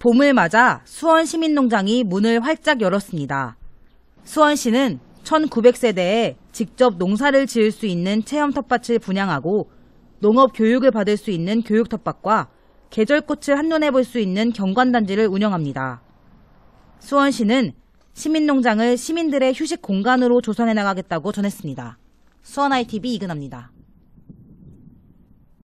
봄을 맞아 수원 시민농장이 문을 활짝 열었습니다. 수원시는 1900세대에 직접 농사를 지을 수 있는 체험 텃밭을 분양하고 농업 교육을 받을 수 있는 교육 텃밭과 계절꽃을 한눈에 볼 수 있는 경관단지를 운영합니다. 수원시는 시민농장을 시민들의 휴식 공간으로 조성해 나가겠다고 전했습니다. 수원ITV 이근합니다.